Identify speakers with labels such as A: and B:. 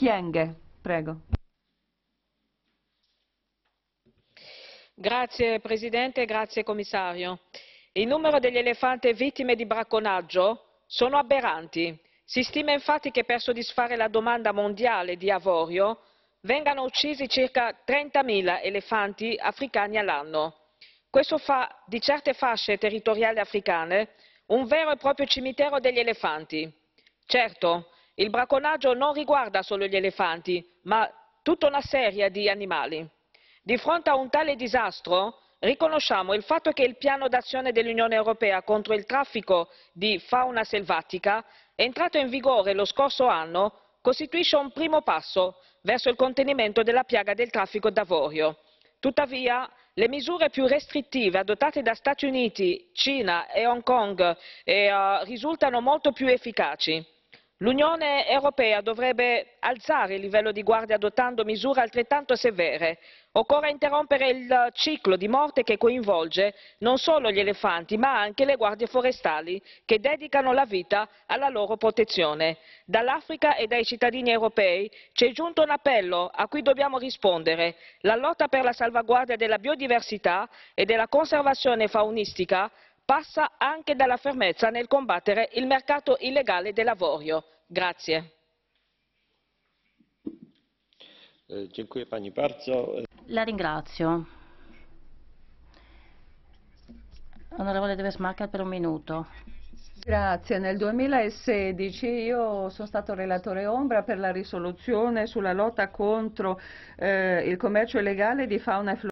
A: Chieng, prego. Grazie Presidente, grazie Commissario. Il numero degli elefanti vittime di bracconaggio sono aberranti. Si stima infatti che per soddisfare la domanda mondiale di avorio vengano uccisi circa 30.000 elefanti africani all'anno. Questo fa di certe fasce territoriali africane un vero e proprio cimitero degli elefanti. Certo, il bracconaggio non riguarda solo gli elefanti, ma tutta una serie di animali. Di fronte a un tale disastro, riconosciamo il fatto che il piano d'azione dell'Unione Europea contro il traffico di fauna selvatica, entrato in vigore lo scorso anno, costituisce un primo passo verso il contenimento della piaga del traffico d'avorio. Tuttavia, le misure più restrittive adottate da Stati Uniti, Cina e Hong Kong eh, risultano molto più efficaci. L'Unione Europea dovrebbe alzare il livello di guardia adottando misure altrettanto severe. Occorre interrompere il ciclo di morte che coinvolge non solo gli elefanti ma anche le guardie forestali che dedicano la vita alla loro protezione. Dall'Africa e dai cittadini europei c'è giunto un appello a cui dobbiamo rispondere. La lotta per la salvaguardia della biodiversità e della conservazione faunistica passa anche dalla fermezza nel combattere il mercato illegale dell'avorio. Grazie. Eh, la ringrazio. Onorevole De Vesmacher per un minuto. Grazie. Nel 2016 io sono stato relatore ombra per la risoluzione sulla lotta contro eh, il commercio illegale di fauna e flora.